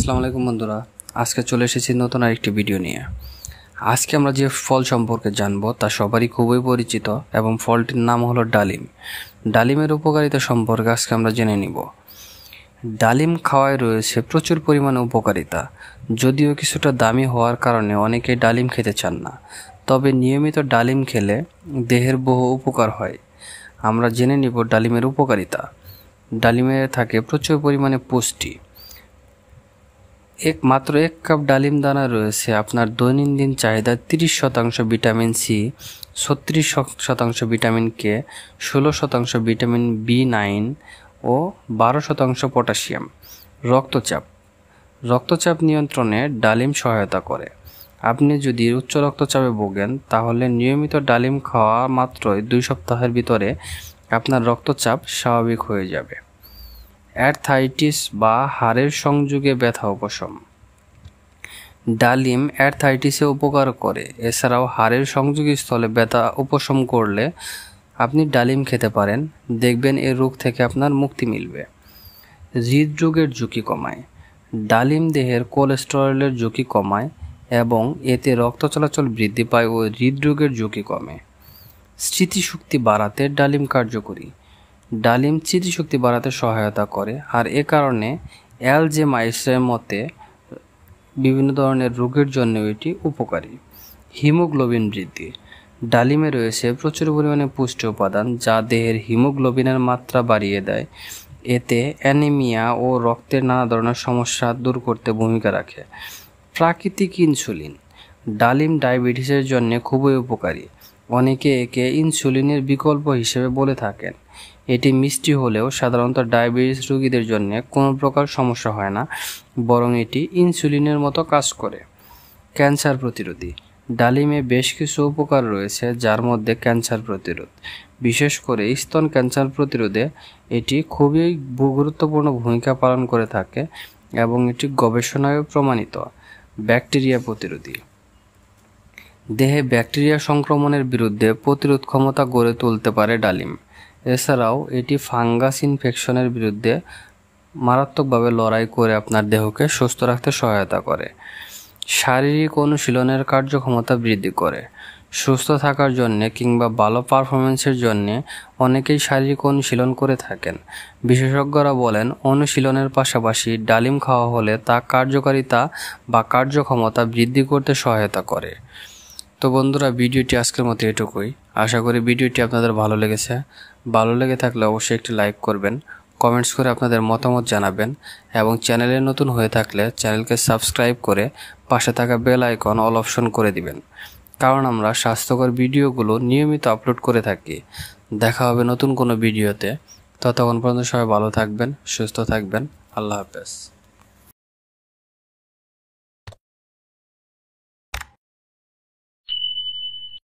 আসসালামু আলাইকুম বন্ধুরা আজকে চলে এসেছি নতুন আর একটি ভিডিও নিয়ে আজকে আমরা যে ফল সম্পর্কে জানবো তা সবারই খুবই পরিচিত এবং ফলটির নাম হলো ডালিম ডালিমের উপকারিতা সম্পর্কে আজকে আমরা জেনে নিব ডালিম খাওয়ায় রয়েছে প্রচুর পরিমাণে উপকারিতা যদিও কিছুটা দামি হওয়ার কারণে অনেকে ডালিম খেতে চান না তবে নিয়মিত ডালিম খেলে দেহের বহু উপকার হয় আমরা জেনে নিব ডালিমের উপকারিতা ডালিমে থাকে প্রচুর পরিমাণে পুষ্টি এক মাত্র এক কাপ ডালিম দানা রয়েছে আপনার দৈনন্দিন চাহিদা তিরিশ শতাংশ ভিটামিন সি ছত্রিশ শতাংশ ভিটামিন কে ষোলো শতাংশ ভিটামিন বি নাইন ও বারো শতাংশ পটাশিয়াম রক্তচাপ রক্তচাপ নিয়ন্ত্রণে ডালিম সহায়তা করে আপনি যদি উচ্চ রক্তচাপে ভোগেন তাহলে নিয়মিত ডালিম খাওয়া মাত্রই দুই সপ্তাহের ভিতরে আপনার রক্তচাপ স্বাভাবিক হয়ে যাবে অ্যারথাইটিস বা হাড়ের সংযোগে ব্যথা উপশম ডালিম অ্যারথাইটিসে উপকার করে এছাড়াও হাড়ের সংযোগী স্থলে ব্যথা উপশম করলে আপনি ডালিম খেতে পারেন দেখবেন এ রোগ থেকে আপনার মুক্তি মিলবে হৃদরোগের ঝুঁকি কমায় ডালিম দেহের কোলেস্টেরলের ঝুঁকি কমায় এবং এতে রক্ত চলাচল বৃদ্ধি পায় ও হৃদরোগের ঝুঁকি কমে স্মৃতিশক্তি বাড়াতে ডালিম কার্যকরী ডালিম স্মৃতিশক্তি বাড়াতে সহায়তা করে আর এ কারণে এল যে মাইসের মতে বিভিন্ন ধরনের রোগের জন্য এটি উপকারী হিমোগ্লোবিন বৃদ্ধি ডালিমে রয়েছে প্রচুর পরিমাণে পুষ্টি উপাদান যা দেহের হিমোগ্লোবিনের মাত্রা বাড়িয়ে দেয় এতে অ্যানিমিয়া ও রক্তের নানা ধরনের সমস্যা দূর করতে ভূমিকা রাখে প্রাকৃতিক ইনসুলিন ডালিম ডায়াবেটিসের জন্য খুবই উপকারী অনেকে একে ইনসুলিনের বিকল্প হিসেবে বলে থাকেন এটি মিষ্টি হলেও সাধারণত ডায়াবেটিস রোগীদের জন্য কোনো প্রকার সমস্যা হয় না বরং এটি ইনসুলিনের মতো কাজ করে ক্যান্সার প্রতিরোধী ডালিমে বেশ কিছু উপকার রয়েছে যার মধ্যে ক্যান্সার প্রতিরোধ বিশেষ করে স্তন ক্যান্সার প্রতিরোধে এটি খুবই গুরুত্বপূর্ণ ভূমিকা পালন করে থাকে এবং এটি গবেষণায় প্রমাণিত ব্যাকটেরিয়া প্রতিরোধী দেহে ব্যাকটেরিয়া সংক্রমণের বিরুদ্ধে প্রতিরোধ ক্ষমতা গড়ে তুলতে পারে ডালিম এছাড়াও এটি ফাঙ্গাস ইনফেকশনের বিরুদ্ধে মারাত্মকভাবে লড়াই করে আপনার দেহকে সুস্থ রাখতে সহায়তা করে শারীরিক অনুশীলনের কার্যক্ষমতা বৃদ্ধি করে সুস্থ থাকার জন্যে কিংবা ভালো পারফরমেন্সের জন্যে অনেকেই শারীরিক অনুশীলন করে থাকেন বিশেষজ্ঞরা বলেন অনুশীলনের পাশাপাশি ডালিম খাওয়া হলে তা কার্যকারিতা বা কার্যক্ষমতা বৃদ্ধি করতে সহায়তা করে তো বন্ধুরা ভিডিওটি আজকের মতো এটুকুই আশা করি ভিডিওটি আপনাদের ভালো লেগেছে ভালো লেগে থাকলে অবশ্যই একটি লাইক করবেন কমেন্টস করে আপনাদের মতামত জানাবেন এবং চ্যানেলে নতুন হয়ে থাকলে চ্যানেলকে সাবস্ক্রাইব করে পাশে থাকা বেল আইকন অল অপশন করে দিবেন কারণ আমরা স্বাস্থ্যকর ভিডিওগুলো নিয়মিত আপলোড করে থাকি দেখা হবে নতুন কোনো ভিডিওতে ততক্ষণ পর্যন্ত সবাই ভালো থাকবেন সুস্থ থাকবেন আল্লাহ হাফেজ